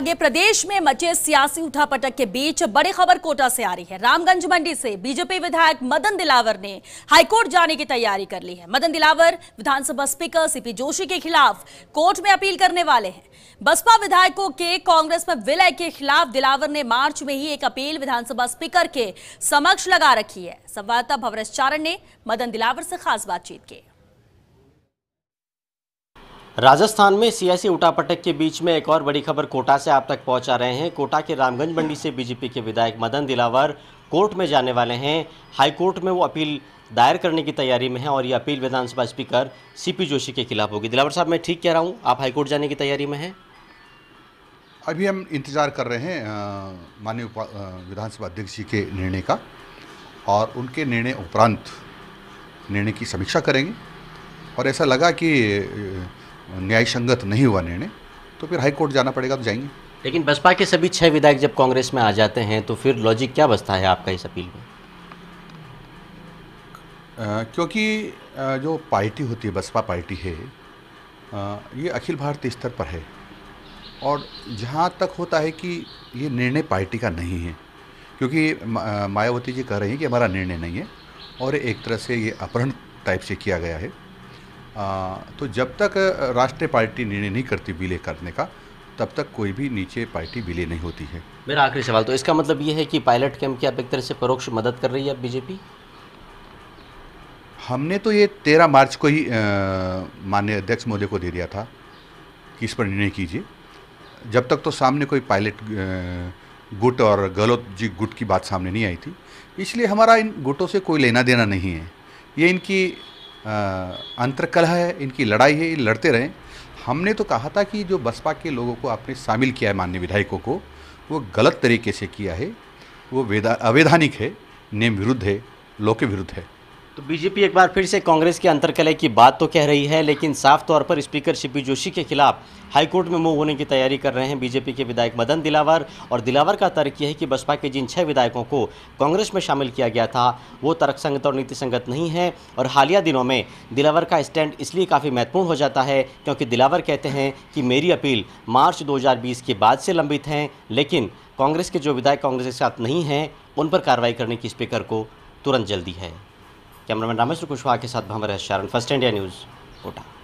आगे प्रदेश में मचे सियासी उठापटक के बीच बड़ी खबर कोटा से आ रही है रामगंज मंडी से बीजेपी विधायक मदन दिलावर ने हाईकोर्ट जाने की तैयारी कर ली है मदन दिलावर विधानसभा स्पीकर सीपी जोशी के खिलाफ कोर्ट में अपील करने वाले हैं बसपा विधायकों के कांग्रेस में विलय के खिलाफ दिलावर ने मार्च में ही एक अपील विधानसभा स्पीकर के समक्ष लगा रखी है संवाददाता भवरेश चारण ने मदन दिलावर से खास बातचीत की राजस्थान में सियासी उठापटक के बीच में एक और बड़ी खबर कोटा से आप तक पहुंचा रहे हैं कोटा के रामगंज मंडी से बीजेपी के विधायक मदन दिलावर कोर्ट में जाने वाले हैं हाईकोर्ट में वो अपील दायर करने की तैयारी में है और ये अपील विधानसभा स्पीकर सीपी जोशी के खिलाफ होगी दिलावर साहब मैं ठीक कह रहा हूँ आप हाईकोर्ट जाने की तैयारी में हैं अभी हम इंतज़ार कर रहे हैं माननीय विधानसभा अध्यक्ष जी के निर्णय का और उनके निर्णय उपरांत निर्णय की समीक्षा करेंगे और ऐसा लगा कि न्याय संगत नहीं हुआ निर्णय तो फिर हाई कोर्ट जाना पड़ेगा तो जाएंगे लेकिन बसपा के सभी छः विधायक जब कांग्रेस में आ जाते हैं तो फिर लॉजिक क्या बसता है आपका इस अपील में क्योंकि आ, जो पार्टी होती है बसपा पार्टी है आ, ये अखिल भारतीय स्तर पर है और जहाँ तक होता है कि ये निर्णय पार्टी का नहीं है क्योंकि मायावती जी कह रही हैं कि हमारा निर्णय नहीं है और एक तरह से ये अपहरण टाइप से किया गया है तो जब तक राष्ट्रीय पार्टी निर्णय नहीं करती विलय करने का तब तक कोई भी नीचे पार्टी विलय नहीं होती है मेरा आखिरी सवाल तो इसका मतलब ये है कि पायलट कैंप की आप एक तरह से परोक्ष मदद कर रही है बीजेपी हमने तो ये तेरह मार्च को ही माननीय अध्यक्ष महोदय को दे दिया था कि इस पर निर्णय कीजिए जब तक तो सामने कोई पायलट गुट और गहलोत जी गुट की बात सामने नहीं आई थी इसलिए हमारा इन गुटों से कोई लेना देना नहीं है ये इनकी अंतर्कलह है इनकी लड़ाई है ये लड़ते रहें हमने तो कहा था कि जो बसपा के लोगों को आपने शामिल किया है माननीय विधायकों को वो गलत तरीके से किया है वो वेदा अवैधानिक है नियम विरुद्ध है लोक विरुद्ध है तो बीजेपी एक बार फिर से कांग्रेस के अंतरकलय की बात तो कह रही है लेकिन साफ तौर पर स्पीकर शिपी जोशी के खिलाफ हाईकोर्ट में मूव होने की तैयारी कर रहे हैं बीजेपी के विधायक मदन दिलावर और दिलावर का तर्क यह है कि बसपा के जिन छह विधायकों को कांग्रेस में शामिल किया गया था वो तर्क संगत और नीति संगत नहीं है और हालिया दिनों में दिलावर का स्टैंड इसलिए काफ़ी महत्वपूर्ण हो जाता है क्योंकि दिलावर कहते हैं कि मेरी अपील मार्च दो के बाद से लंबित हैं लेकिन कांग्रेस के जो विधायक कांग्रेस के साथ नहीं हैं उन पर कार्रवाई करने की स्पीकर को तुरंत जल्दी है कैमरामैन रामेश्वर कुशवाहा के साथ भंवर है Sharan First India News Kota